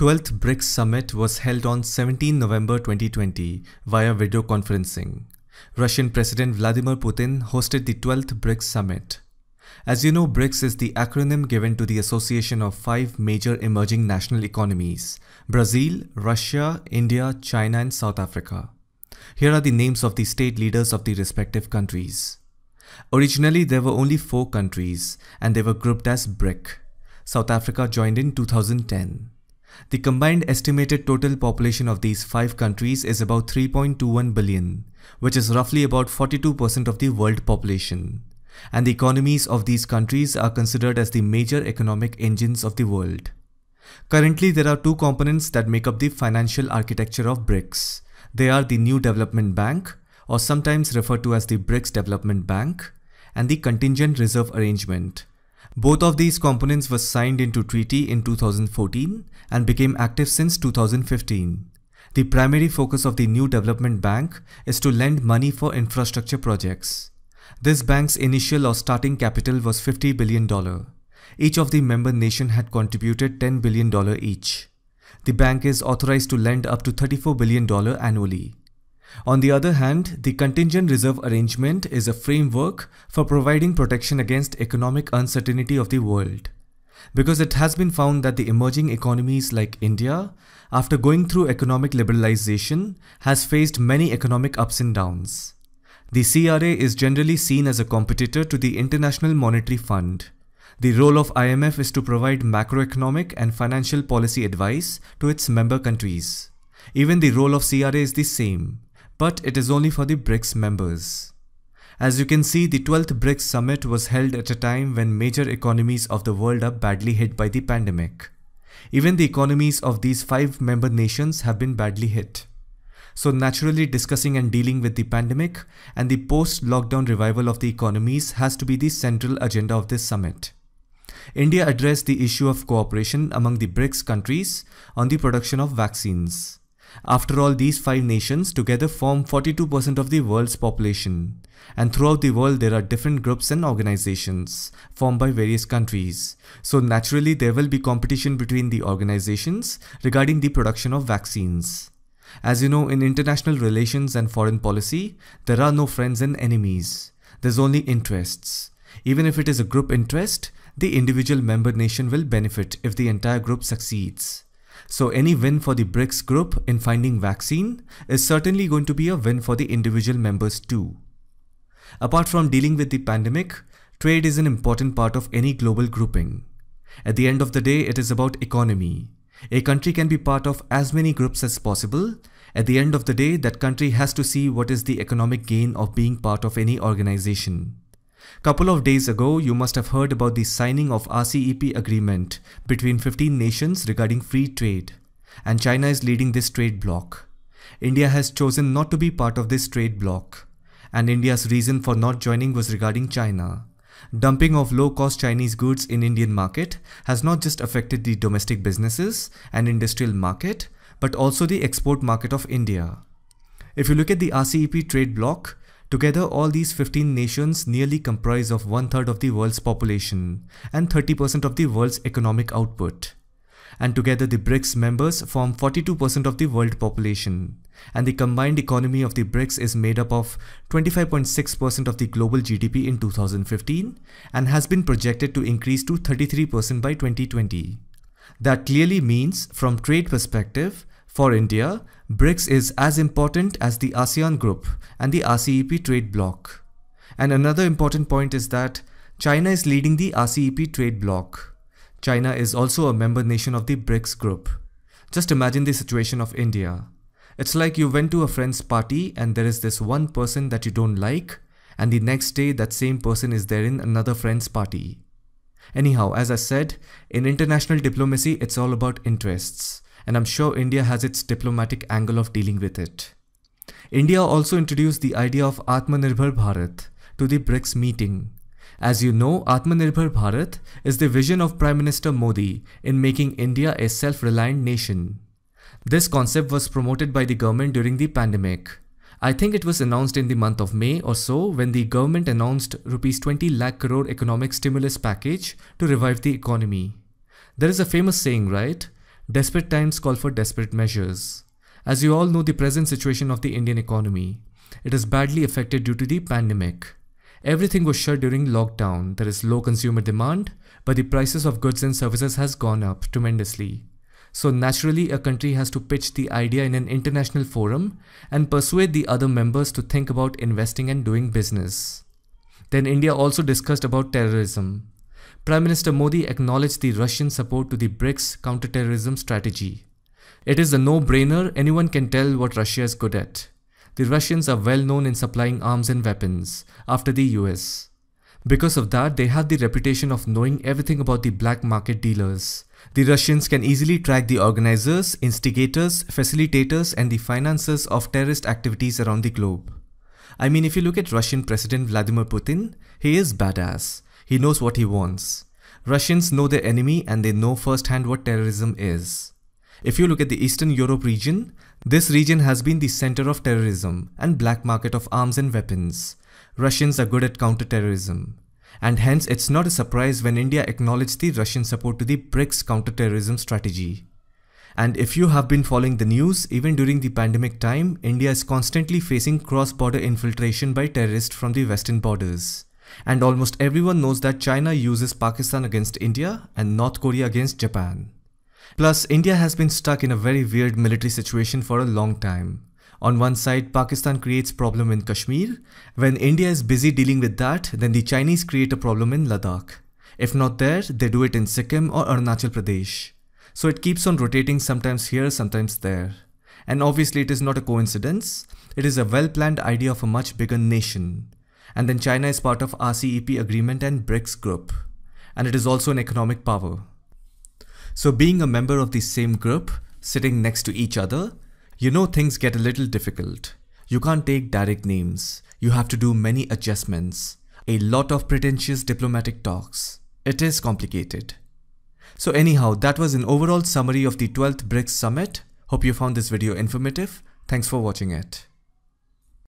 12th BRICS Summit was held on 17 November 2020 via video conferencing. Russian President Vladimir Putin hosted the 12th BRICS Summit. As you know, BRICS is the acronym given to the association of five major emerging national economies Brazil, Russia, India, China, and South Africa. Here are the names of the state leaders of the respective countries. Originally, there were only four countries, and they were grouped as BRIC. South Africa joined in 2010. The combined estimated total population of these five countries is about 3.21 billion, which is roughly about 42% of the world population. And the economies of these countries are considered as the major economic engines of the world. Currently, there are two components that make up the financial architecture of BRICS. They are the New Development Bank, or sometimes referred to as the BRICS Development Bank, and the Contingent Reserve Arrangement, both of these components were signed into treaty in 2014 and became active since 2015. The primary focus of the new development bank is to lend money for infrastructure projects. This bank's initial or starting capital was $50 billion. Each of the member nation had contributed $10 billion each. The bank is authorized to lend up to $34 billion annually. On the other hand, the contingent reserve arrangement is a framework for providing protection against economic uncertainty of the world. Because it has been found that the emerging economies like India, after going through economic liberalization, has faced many economic ups and downs. The CRA is generally seen as a competitor to the International Monetary Fund. The role of IMF is to provide macroeconomic and financial policy advice to its member countries. Even the role of CRA is the same but it is only for the BRICS members. As you can see, the 12th BRICS summit was held at a time when major economies of the world are badly hit by the pandemic. Even the economies of these five member nations have been badly hit. So naturally discussing and dealing with the pandemic and the post-lockdown revival of the economies has to be the central agenda of this summit. India addressed the issue of cooperation among the BRICS countries on the production of vaccines. After all, these five nations together form 42% of the world's population. And throughout the world, there are different groups and organizations formed by various countries. So naturally, there will be competition between the organizations regarding the production of vaccines. As you know, in international relations and foreign policy, there are no friends and enemies. There's only interests. Even if it is a group interest, the individual member nation will benefit if the entire group succeeds. So any win for the BRICS group in finding vaccine is certainly going to be a win for the individual members too. Apart from dealing with the pandemic, trade is an important part of any global grouping. At the end of the day, it is about economy. A country can be part of as many groups as possible. At the end of the day, that country has to see what is the economic gain of being part of any organization. Couple of days ago, you must have heard about the signing of RCEP agreement between 15 nations regarding free trade. And China is leading this trade bloc. India has chosen not to be part of this trade bloc. And India's reason for not joining was regarding China. Dumping of low-cost Chinese goods in Indian market has not just affected the domestic businesses and industrial market, but also the export market of India. If you look at the RCEP trade bloc, Together, all these 15 nations nearly comprise of one-third of the world's population and 30% of the world's economic output. And together the BRICS members form 42% of the world population. And the combined economy of the BRICS is made up of 25.6% of the global GDP in 2015 and has been projected to increase to 33% by 2020. That clearly means, from trade perspective, for India, BRICS is as important as the ASEAN group and the RCEP trade bloc. And another important point is that China is leading the RCEP trade bloc. China is also a member nation of the BRICS group. Just imagine the situation of India. It's like you went to a friend's party and there is this one person that you don't like and the next day that same person is there in another friend's party. Anyhow, as I said, in international diplomacy it's all about interests and I'm sure India has its diplomatic angle of dealing with it. India also introduced the idea of Atmanirbhar Bharat to the BRICS meeting. As you know, Atmanirbhar Bharat is the vision of Prime Minister Modi in making India a self-reliant nation. This concept was promoted by the government during the pandemic. I think it was announced in the month of May or so when the government announced rupees 20 lakh crore economic stimulus package to revive the economy. There is a famous saying, right? Desperate times call for desperate measures. As you all know the present situation of the Indian economy. It is badly affected due to the pandemic. Everything was shut during lockdown. There is low consumer demand, but the prices of goods and services has gone up tremendously. So naturally a country has to pitch the idea in an international forum and persuade the other members to think about investing and doing business. Then India also discussed about terrorism. Prime Minister Modi acknowledged the Russian support to the BRICS counterterrorism strategy. It is a no-brainer, anyone can tell what Russia is good at. The Russians are well known in supplying arms and weapons, after the US. Because of that, they have the reputation of knowing everything about the black market dealers. The Russians can easily track the organizers, instigators, facilitators and the financiers of terrorist activities around the globe. I mean if you look at Russian President Vladimir Putin, he is badass. He knows what he wants. Russians know their enemy and they know firsthand what terrorism is. If you look at the Eastern Europe region, this region has been the center of terrorism and black market of arms and weapons. Russians are good at counterterrorism. And hence, it's not a surprise when India acknowledged the Russian support to the BRICS counterterrorism strategy. And if you have been following the news, even during the pandemic time, India is constantly facing cross-border infiltration by terrorists from the western borders. And almost everyone knows that China uses Pakistan against India and North Korea against Japan. Plus, India has been stuck in a very weird military situation for a long time. On one side, Pakistan creates problem in Kashmir. When India is busy dealing with that, then the Chinese create a problem in Ladakh. If not there, they do it in Sikkim or Arunachal Pradesh. So it keeps on rotating sometimes here, sometimes there. And obviously it is not a coincidence, it is a well-planned idea of a much bigger nation. And then China is part of RCEP agreement and BRICS group. And it is also an economic power. So being a member of the same group, sitting next to each other, you know things get a little difficult. You can't take direct names. You have to do many adjustments. A lot of pretentious diplomatic talks. It is complicated. So anyhow, that was an overall summary of the 12th BRICS Summit. Hope you found this video informative. Thanks for watching it.